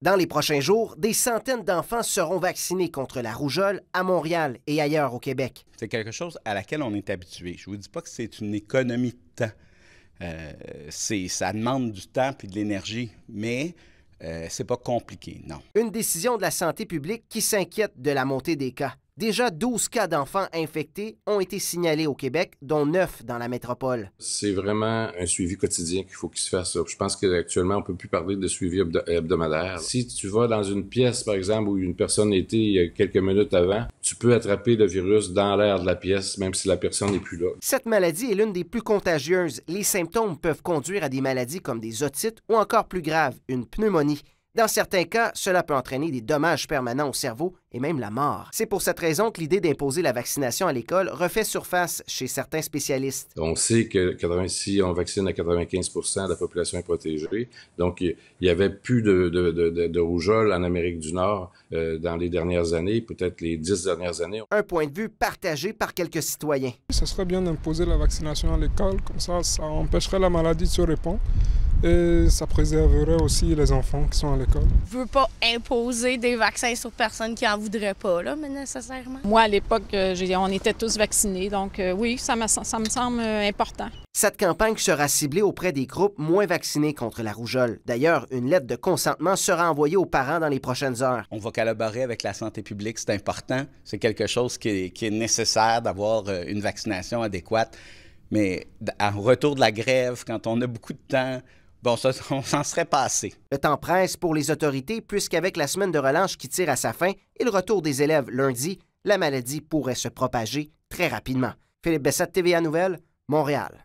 Dans les prochains jours, des centaines d'enfants seront vaccinés contre la rougeole à Montréal et ailleurs au Québec. C'est quelque chose à laquelle on est habitué. Je vous dis pas que c'est une économie de temps. Euh, ça demande du temps et de l'énergie, mais euh, c'est pas compliqué, non. Une décision de la santé publique qui s'inquiète de la montée des cas. Déjà 12 cas d'enfants infectés ont été signalés au Québec, dont 9 dans la métropole. C'est vraiment un suivi quotidien qu'il faut qu'il se fasse. Je pense qu'actuellement, on ne peut plus parler de suivi hebdomadaire. Si tu vas dans une pièce, par exemple, où une personne était il quelques minutes avant, tu peux attraper le virus dans l'air de la pièce, même si la personne n'est plus là. Cette maladie est l'une des plus contagieuses. Les symptômes peuvent conduire à des maladies comme des otites ou encore plus graves, une pneumonie. Dans certains cas, cela peut entraîner des dommages permanents au cerveau et même la mort. C'est pour cette raison que l'idée d'imposer la vaccination à l'école refait surface chez certains spécialistes. On sait que si on vaccine à 95 de la population est protégée. Donc, il y avait plus de, rougeole en Amérique du Nord euh, dans les dernières années, peut-être les dix dernières années. Un point de vue partagé par quelques citoyens. Ce serait bien d'imposer la vaccination à l'école, comme ça, ça empêcherait la maladie de se répandre et ça préserverait aussi les enfants qui sont à l'école. Je veux pas imposer des vaccins sur personne qui en voudrait pas, là, mais nécessairement. Moi, à l'époque, euh, on était tous vaccinés, donc euh, oui, ça me, semble euh, important. Cette campagne sera ciblée auprès des groupes moins vaccinés contre la rougeole. D'ailleurs, une lettre de consentement sera envoyée aux parents dans les prochaines heures. On va collaborer avec la santé publique, c'est important. C'est quelque chose qui est, nécessaire d'avoir une vaccination adéquate. Mais en retour de la grève, quand on a beaucoup de temps, Bon, ça, on s'en serait passé. Le temps presse pour les autorités, puisqu'avec la semaine de relâche qui tire à sa fin et le retour des élèves lundi, la maladie pourrait se propager très rapidement. Philippe Bessette, TVA Nouvelle, Montréal.